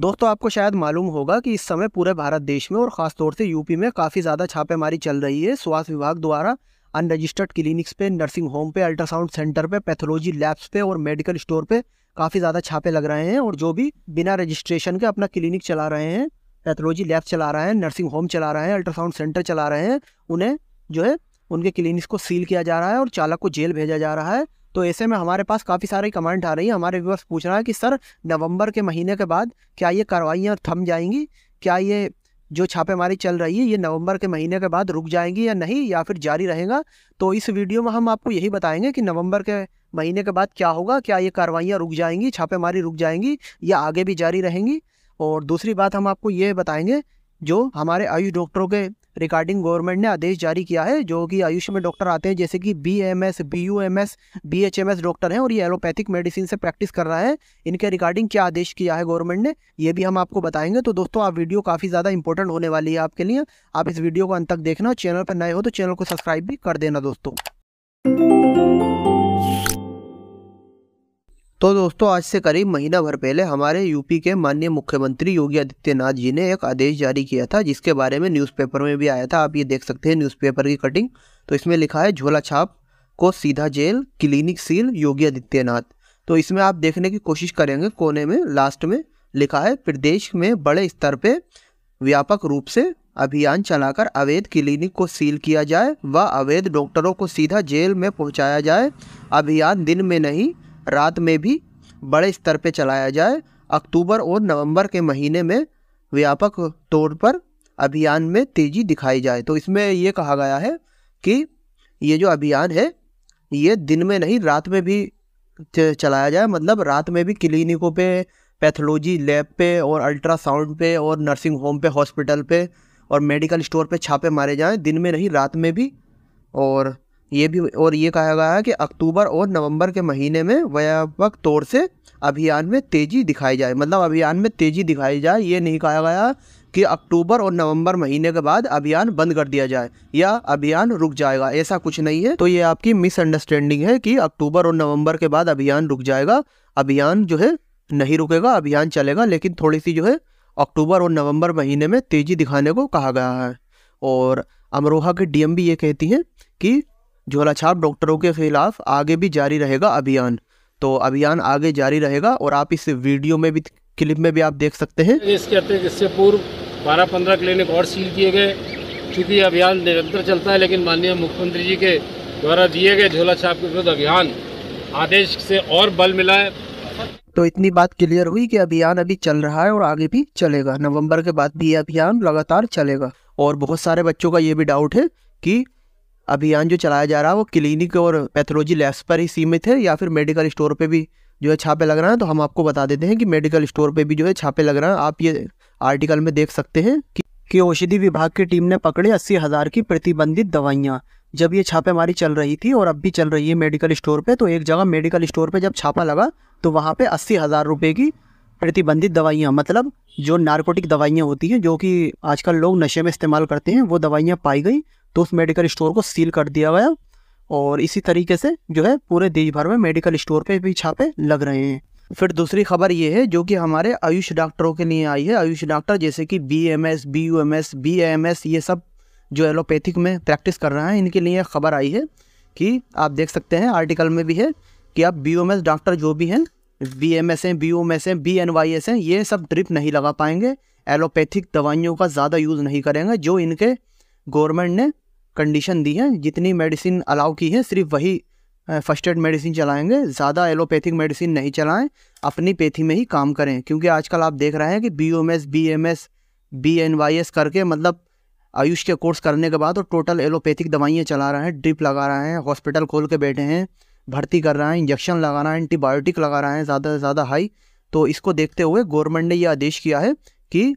दोस्तों आपको शायद मालूम होगा कि इस समय पूरे भारत देश में और ख़ासतौर से यूपी में काफ़ी ज़्यादा छापेमारी चल रही है स्वास्थ्य विभाग द्वारा अनरजिस्टर्ड क्लिनिक्स पे नर्सिंग होम पे अल्ट्रासाउंड सेंटर पे पैथोलॉजी लैब्स पे और मेडिकल स्टोर पे काफ़ी ज़्यादा छापे लग रहे हैं और जो भी बिना रजिस्ट्रेशन के अपना क्लिनिक चला रहे हैं पैथोलॉजी लैब चला रहे हैं नर्सिंग होम चला रहे हैं अल्ट्रासाउंड सेंटर चला रहे हैं उन्हें जो है उनके क्लिनिक्स को सील किया जा रहा है और चालक को जेल भेजा जा रहा है तो ऐसे में हमारे पास काफ़ी सारी कमेंट आ रही है हमारे व्यूअर्स पूछ रहा है कि सर नवंबर के महीने के बाद क्या ये कार्रवाइयाँ थम जाएंगी क्या ये जो छापेमारी चल रही है ये नवंबर के महीने के बाद रुक जाएंगी या नहीं या फिर जारी रहेगा तो इस वीडियो में हम आपको यही बताएंगे कि नवंबर के महीने के बाद क्या होगा क्या ये कार्रवाइयाँ रुक जाएंगी छापेमारी रुक जाएंगी या आगे भी जारी रहेंगी और दूसरी बात हम आपको ये बताएंगे जो हमारे आयुष डॉक्टरों के रिगार्डिंग गवर्नमेंट ने आदेश जारी किया है जो कि आयुष में डॉक्टर आते हैं जैसे कि B M S B U M S B H M S doctor हैं और ये एलोपैथिक मेडिसिन से प्रैक्टिस कर रहा है इनके रिगार्डिंग क्या आदेश किया है गवर्नमेंट ने ये भी हम आपको बताएंगे तो दोस्तों आप वीडियो काफ़ी ज़्यादा इंपॉर्टेंट होने वाली है आपके लिए आप इस वीडियो को अंत तक देखना चैनल पर नए हो तो चैनल को सब्सक्राइब भी कर देना दोस्तों तो दोस्तों आज से करीब महीना भर पहले हमारे यूपी के माननीय मुख्यमंत्री योगी आदित्यनाथ जी ने एक आदेश जारी किया था जिसके बारे में न्यूज़पेपर में भी आया था आप ये देख सकते हैं न्यूज़पेपर की कटिंग तो इसमें लिखा है झोला छाप को सीधा jail clinic seal Yogi Adityanath तो इसमें आप देखने की कोशिश करेंगे कोने में लास्ट में लिखा है प्रदेश में बड़े स्तर पर व्यापक रूप से अभियान चलाकर अवैध क्लिनिक को सील किया जाए व अवैध डॉक्टरों को सीधा जेल में पहुँचाया जाए अभियान दिन में नहीं रात में भी बड़े स्तर पर चलाया जाए अक्टूबर और नवंबर के महीने में व्यापक तौर पर अभियान में तेजी दिखाई जाए तो इसमें ये कहा गया है कि ये जो अभियान है ये दिन में नहीं रात में भी चलाया जाए मतलब रात में भी क्लिनिकों पे पैथोलॉजी लैब पे और अल्ट्रासाउंड पे और नर्सिंग होम पे हॉस्पिटल पे और मेडिकल स्टोर पे छापे मारे जाएं दिन में नहीं रात में भी और ये भी और ये कहा गया है कि अक्टूबर और नवंबर के महीने में व्यापक तौर से अभियान में तेज़ी दिखाई जाए मतलब अभियान में तेज़ी दिखाई जाए ये नहीं कहा गया कि अक्टूबर और नवंबर महीने के बाद अभियान बंद कर दिया जाए या अभियान रुक जाएगा ऐसा कुछ नहीं है तो ये आपकी मिसअंडरस्टैंडिंग है कि अक्टूबर और नवंबर के बाद अभियान रुक जाएगा अभियान जो है नहीं रुकेगा अभियान चलेगा लेकिन थोड़ी सी जो है अक्टूबर और नवंबर महीने में तेज़ी दिखाने को कहा गया है और अमरोहा के डी भी ये कहती हैं कि झोलाछाप डॉक्टरों के खिलाफ आगे भी जारी रहेगा अभियान तो अभियान आगे जारी रहेगा और आप इस वीडियो में भी क्लिप में भी आप देख सकते हैं इसके अतिरिक्त इससे पूर्व बारह पंद्रह क्लिनिक और सील किए गए चूँकि अभियान निरंतर चलता है लेकिन माननीय मुख्यमंत्री जी के द्वारा दिए गए झोला छाप के विरुद्ध अभियान आदेश से और बल मिला है तो इतनी बात क्लियर हुई कि अभियान अभी चल रहा है और आगे भी चलेगा नवंबर के बाद भी ये अभियान लगातार चलेगा और बहुत सारे बच्चों का ये भी डाउट है कि अभियान जो चलाया जा रहा है वो क्लिनिक और पैथोलॉजी लैब्स पर ही सीमित है या फिर मेडिकल स्टोर पर भी जो है छापे लग रहा है तो हम आपको बता देते हैं कि मेडिकल स्टोर पर भी जो है छापे लग रहे हैं आप ये आर्टिकल में देख सकते हैं कि कि औषधि विभाग की टीम ने पकड़े अस्सी हज़ार की प्रतिबंधित दवाइयाँ जब ये छापेमारी चल रही थी और अब भी चल रही है मेडिकल स्टोर पे तो एक जगह मेडिकल स्टोर पे जब छापा लगा तो वहाँ पे अस्सी हज़ार रुपये की प्रतिबंधित दवाइयाँ मतलब जो नारकोटिक दवाइयाँ होती हैं जो कि आजकल लोग नशे में इस्तेमाल करते हैं वो दवाइयाँ पाई गई तो उस मेडिकल स्टोर को सील कर दिया गया और इसी तरीके से जो है पूरे देश भर में मेडिकल स्टोर पे भी छापे लग रहे हैं फिर दूसरी खबर ये है जो कि हमारे आयुष डॉक्टरों के लिए आई है आयुष डॉक्टर जैसे कि B M S B U M S B M S ये सब जो एलोपैथिक में प्रैक्टिस कर रहे हैं इनके लिए खबर आई है कि आप देख सकते हैं आर्टिकल में भी है कि आप बी एम एस डॉक्टर जो भी हैं बी एम एस हैं बी एम एस हैं बी एन वाई एस हैं ये सब ड्रिप नहीं लगा पाएंगे एलोपैथिक दवाइयों का ज़्यादा यूज़ नहीं करेंगे जो इनके गवर्नमेंट ने कंडीशन दी है जितनी मेडिसिन अलाउ की है सिर्फ वही फर्स्ट एड मेडिसिन चलाएंगे ज़्यादा एलोपैथिक मेडिसिन नहीं चलाएं अपनी पेथी में ही काम करें क्योंकि आजकल आप देख रहे हैं कि B M S B M S B N Y S करके मतलब आयुष के कोर्स करने के बाद और टोटल एलोपैथिक दवाइयाँ चला रहे हैं ड्रिप लगा रहे हैं हॉस्पिटल खोल के बैठे हैं भर्ती कर रहे हैं इंजेक्शन लगा रहे हैं एंटीबायोटिक लगा रहे हैं ज़्यादा से ज़्यादा हाई तो इसको देखते हुए गवर्नमेंट ने यह आदेश किया है कि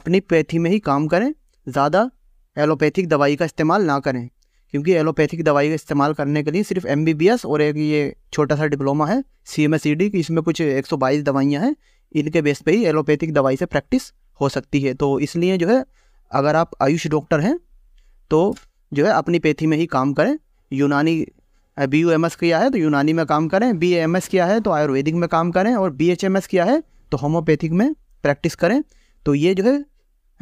अपनी पैथी में ही काम करें ज़्यादा एलोपैथिक दवाई का इस्तेमाल ना करें क्योंकि एलोपैथिक दवाई का इस्तेमाल करने के लिए सिर्फ एम और एक ये छोटा सा डिप्लोमा है सी एम एस डी की इसमें कुछ एक सौ बाईस दवाइयाँ हैं इनके बेस पे ही एलोपैथिक दवाई से प्रैक्टिस हो सकती है तो इसलिए जो है अगर आप आयुष डॉक्टर हैं तो जो है अपनी पैथी में ही काम करें यूनानी बी यू एम एस किया है तो यूनानी में काम करें बी एम एस किया है तो आयुर्वेदिक में काम करें और बी एच एम एस किया है तो होम्योपैथिक में प्रैक्टिस करें तो ये जो है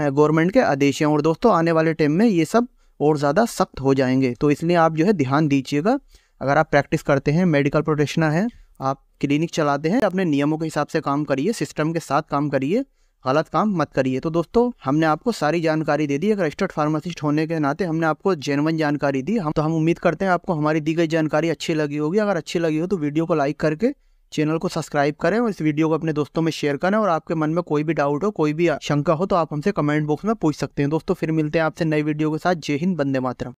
गवर्नमेंट के आदेश हैं और दोस्तों आने वाले टाइम में ये सब और ज़्यादा सख्त हो जाएंगे तो इसलिए आप जो है ध्यान दीजिएगा अगर आप प्रैक्टिस करते हैं मेडिकल प्रोफेशनल हैं आप क्लिनिक चलाते हैं अपने नियमों के हिसाब से काम करिए सिस्टम के साथ काम करिए गलत काम मत करिए तो दोस्तों हमने आपको सारी जानकारी दे दी एक रजिस्टर्ड फार्मासिस्ट होने के नाते हमने आपको जेनवन जानकारी दी हम तो हम उम्मीद करते हैं आपको हमारी दी गई जानकारी अच्छी लगी होगी अगर अच्छी लगी हो तो वीडियो को लाइक करके चैनल को सब्सक्राइब करें और इस वीडियो को अपने दोस्तों में शेयर करें और आपके मन में कोई भी डाउट हो कोई भी शंका हो तो आप हमसे कमेंट बॉक्स में पूछ सकते हैं दोस्तों फिर मिलते हैं आपसे नई वीडियो के साथ जय हिंद बंदे मातरम